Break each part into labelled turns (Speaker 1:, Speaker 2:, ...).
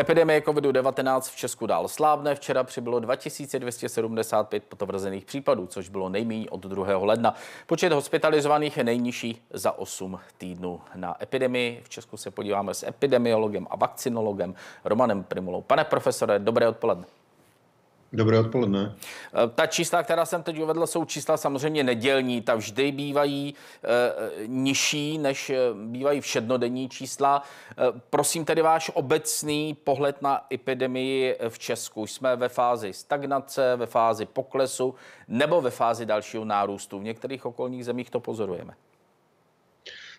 Speaker 1: Epidemie COVID-19 v Česku dál slábne. Včera přibylo 2275 potvrzených případů, což bylo nejméně od 2. ledna. Počet hospitalizovaných je nejnižší za 8 týdnů. Na epidemii v Česku se podíváme s epidemiologem a vakcinologem Romanem Primulou. Pane profesore, dobré odpoledne.
Speaker 2: Dobré odpoledne.
Speaker 1: Eh, ta čísla, která jsem teď uvedl, jsou čísla samozřejmě nedělní. Ta vždy bývají e, nižší, než eh, bývají všednodenní čísla. E, prosím tedy váš obecný pohled na epidemii v Česku. Jsme ve fázi stagnace, ve fázi poklesu nebo ve fázi dalšího nárůstu. V některých okolních zemích to pozorujeme.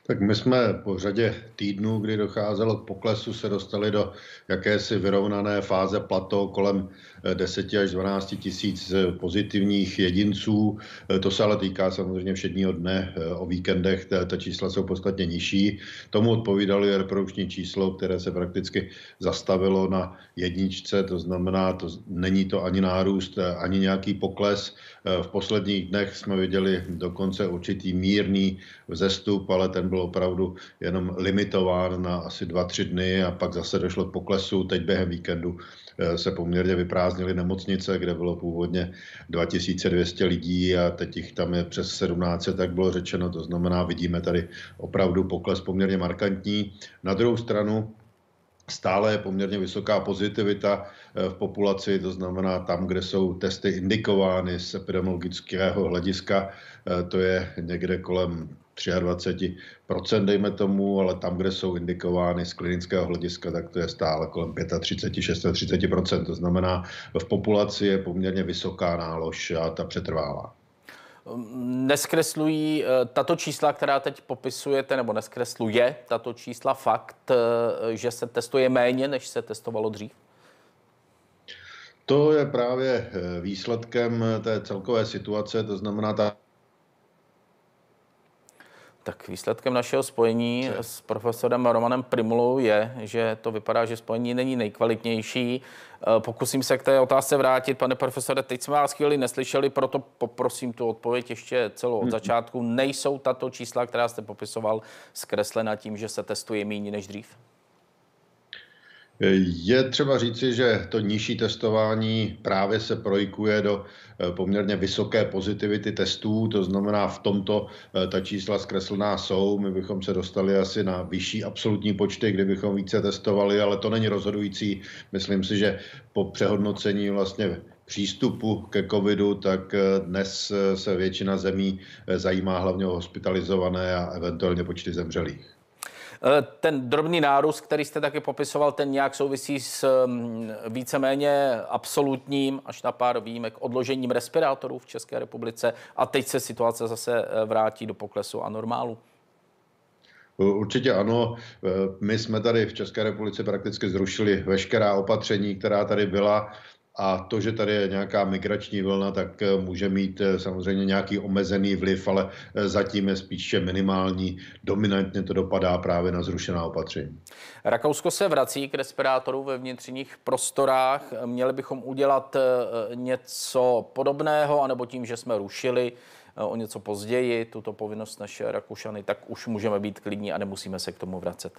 Speaker 2: Tak my jsme po řadě týdnů, kdy docházelo k poklesu, se dostali do jakési vyrovnané fáze plato kolem 10 eh, až 12 tisíc eh, pozitivních jedinců. Eh, to se ale týká samozřejmě všedního dne, o víkendech ta, ta čísla jsou podstatně nižší. Tomu odpovídalo reprodukční číslo, které se prakticky zastavilo na jedničce, to znamená, to není to ani nárůst, ani nějaký pokles. V posledních dnech jsme viděli dokonce určitý mírný vzestup, ale ten byl byl opravdu jenom limitován na asi dva, tři dny a pak zase došlo k poklesu. Teď během víkendu eh, se poměrně vyprázdnily nemocnice, kde bylo původně 2200 lidí a teď jich tam je přes 17, tak bylo řečeno. To znamená, vidíme tady opravdu pokles poměrně markantní. Na druhou stranu stále je poměrně vysoká pozitivita eh, v populaci, to znamená tam, kde jsou testy indikovány z epidemiologického hlediska, eh, to je někde kolem 23%, dejme tomu, ale tam, kde jsou indikovány z klinického hlediska, tak to je stále kolem 35-36%. To znamená, v populaci je poměrně vysoká nálož a ta přetrvává.
Speaker 1: Neskreslují eh, tato čísla, která teď popisujete, nebo neskresluje tato čísla fakt, eh, že se testuje méně, než se testovalo dřív?
Speaker 2: To je právě eh, výsledkem té celkové situace, to znamená,
Speaker 1: ta tak výsledkem našeho spojení Co? s profesorem Romanem Primulou je, že to vypadá, že spojení není nejkvalitnější. Eh, pokusím se k té otázce vrátit. Pane profesore, teď jsme vás chvíli neslyšeli, proto poprosím tu odpověď ještě celou od hmm. začátku. Nejsou tato čísla, která jste popisoval, zkreslena tím, že se testuje méně než dřív?
Speaker 2: Je třeba říci, že to nižší testování právě se projikuje do eh, poměrně vysoké pozitivity testů, to znamená v tomto eh, ta čísla zkreslená jsou, my bychom se dostali asi na vyšší absolutní počty, kdybychom více testovali, ale to není rozhodující. Myslím si, že po přehodnocení vlastně přístupu ke covidu, tak eh, dnes se většina zemí zajímá hlavně o hospitalizované a eventuálně počty zemřelých.
Speaker 1: Eh, ten drobný nárůst, který jste taky popisoval, ten nějak souvisí s mm, víceméně absolutním, až na pár výjimek, odložením respirátorů v České republice a teď se situace zase eh, vrátí do poklesu a normálu.
Speaker 2: Určitě ano. Eh, my jsme tady v České republice prakticky zrušili veškerá opatření, která tady byla a to, že tady je nějaká migrační vlna, tak eh, může mít eh, samozřejmě nějaký omezený vliv, ale eh, zatím je spíše minimální. Dominantně to dopadá právě na zrušená opatření.
Speaker 1: Rakousko se vrací k respirátorům ve vnitřních prostorách. Měli bychom udělat něco podobného, anebo tím, že jsme rušili o něco později tuto povinnost naše Rakušany, tak už můžeme být klidní a nemusíme se k tomu vracet.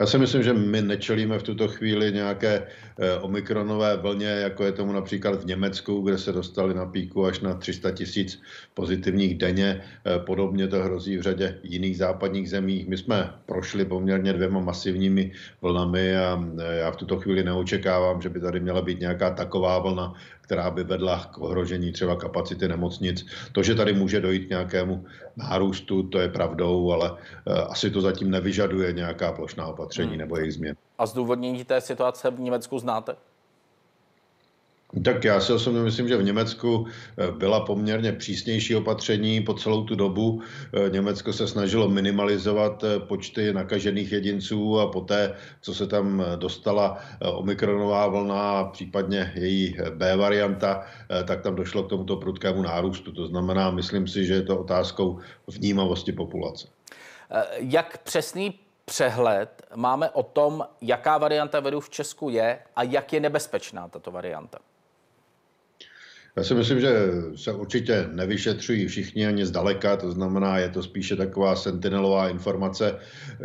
Speaker 2: Já si myslím, že my nečelíme v tuto chvíli nějaké eh, omikronové vlně, jako je tomu například v Německu, kde se dostali na píku až na 300 tisíc pozitivních denně. Eh, podobně to hrozí v řadě jiných západních zemí. My jsme prošli poměrně dvěma masivními vlnami a eh, já v tuto chvíli neočekávám, že by tady měla být nějaká taková vlna, která by vedla k ohrožení třeba kapacity nemocnic. To, že tady může dojít k nějakému nárůstu, to je pravdou, ale asi to zatím nevyžaduje nějaká plošná opatření opatření hmm. nebo jejich změn.
Speaker 1: A zdůvodnění té situace v Německu znáte?
Speaker 2: Tak já si osobně myslím, že v Německu eh, byla poměrně přísnější opatření po celou tu dobu. Eh, Německo se snažilo minimalizovat eh, počty nakažených jedinců a poté, co se tam dostala omikronová vlna a případně její B varianta, tak tam došlo k tomuto prudkému nárůstu. To znamená, myslím si, že je to otázkou vnímavosti populace.
Speaker 1: Jak přesný přehled máme o tom, jaká varianta viru v Česku je a jak je nebezpečná tato varianta?
Speaker 2: Já si myslím, že se určitě nevyšetřují všichni ani zdaleka, to znamená, je to spíše taková sentinelová informace,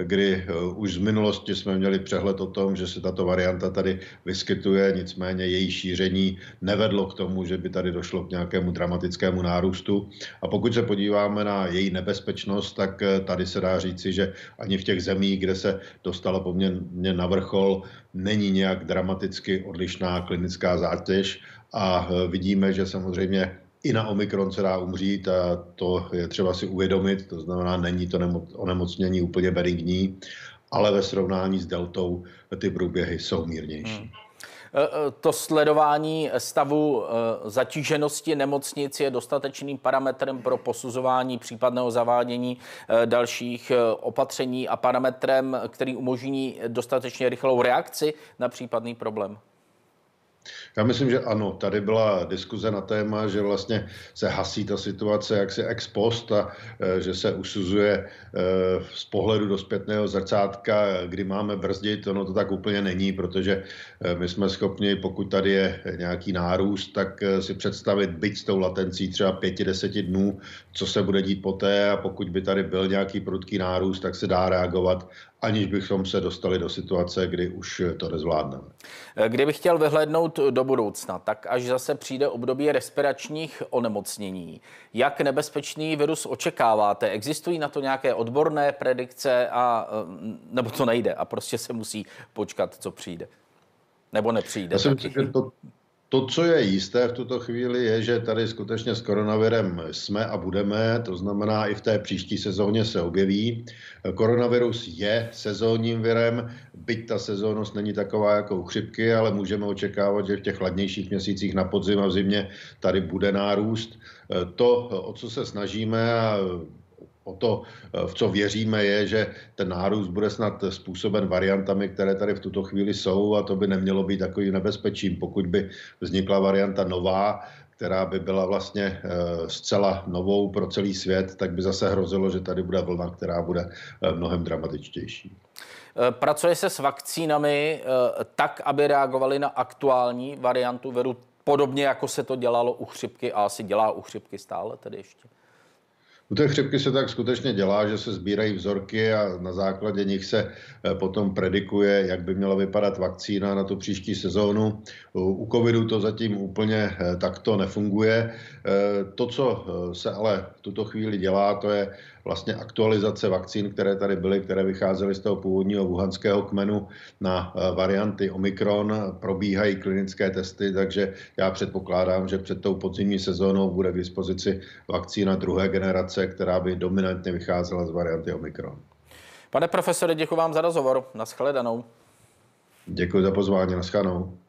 Speaker 2: kdy eh, už z minulosti jsme měli přehled o tom, že se tato varianta tady vyskytuje, nicméně její šíření nevedlo k tomu, že by tady došlo k nějakému dramatickému nárůstu. A pokud se podíváme na její nebezpečnost, tak eh, tady se dá říci, že ani v těch zemích, kde se dostala poměrně na vrchol, není nějak dramaticky odlišná klinická zátěž a e, vidíme, že samozřejmě i na Omikron se dá umřít a to je třeba si uvědomit, to znamená, není to onemocnění úplně benigní, ale ve srovnání s deltou ty průběhy jsou mírnější. Hmm.
Speaker 1: E, e, to sledování stavu zatíženosti nemocnic je dostatečným parametrem pro posuzování případného zavádění dalších opatření a parametrem, který umožní dostatečně rychlou reakci na případný problém.
Speaker 2: Já myslím, že ano, tady byla diskuze na téma, že vlastně se hasí ta situace jaksi ex post a e, že se usuzuje e, z pohledu do zpětného zrcátka, kdy máme brzdit, ono to tak úplně není, protože e, my jsme schopni, pokud tady je nějaký nárůst, tak si představit byť s tou latencí třeba pěti, deseti dnů, co se bude dít poté a pokud by tady byl nějaký prudký nárůst, tak se dá reagovat aniž bychom se dostali do situace, kdy už to nezvládneme.
Speaker 1: Kdybych chtěl vyhlednout do budoucna, tak až zase přijde období respiračních onemocnění. Jak nebezpečný virus očekáváte? Existují na to nějaké odborné predikce, a, eh, nebo to nejde a prostě se musí počkat, co přijde? Nebo nepřijde? Já jsem si, že
Speaker 2: to, to, co je jisté v tuto chvíli, je, že tady skutečně s koronavirem jsme a budeme, to znamená i v té příští sezóně se objeví. Koronavirus je sezónním virem, byť ta sezónnost není taková jako u chřipky, ale můžeme očekávat, že v těch chladnějších měsících na podzim a v zimě tady bude nárůst. To, o co se snažíme a O to, eh, v co věříme, je, že ten nárůst bude snad způsoben variantami, které tady v tuto chvíli jsou a to by nemělo být takovým nebezpečím, pokud by vznikla varianta nová, která by byla vlastně eh, zcela novou pro celý svět, tak by zase hrozilo, že tady bude vlna, která bude eh, mnohem dramatičtější.
Speaker 1: Pracuje se s vakcínami tak, aby reagovali na aktuální variantu veru, podobně jako se to dělalo u chřipky a asi dělá u chřipky stále tedy ještě?
Speaker 2: U té chřipky se tak skutečně dělá, že se sbírají vzorky a na základě nich se eh, potom predikuje, jak by měla vypadat vakcína na tu příští sezónu. U covidu to zatím úplně eh, takto nefunguje. Eh, to, co se ale v tuto chvíli dělá, to je vlastně aktualizace vakcín, které tady byly, které vycházely z toho původního wuhanského kmenu na eh, varianty Omikron, probíhají klinické testy, takže já předpokládám, že před tou podzimní sezónou bude k dispozici vakcína druhé generace, která by dominantně vycházela z varianty Omikron.
Speaker 1: Pane profesore, děkuji vám za rozhovor. Naschledanou.
Speaker 2: Děkuji za pozvání. Naschledanou.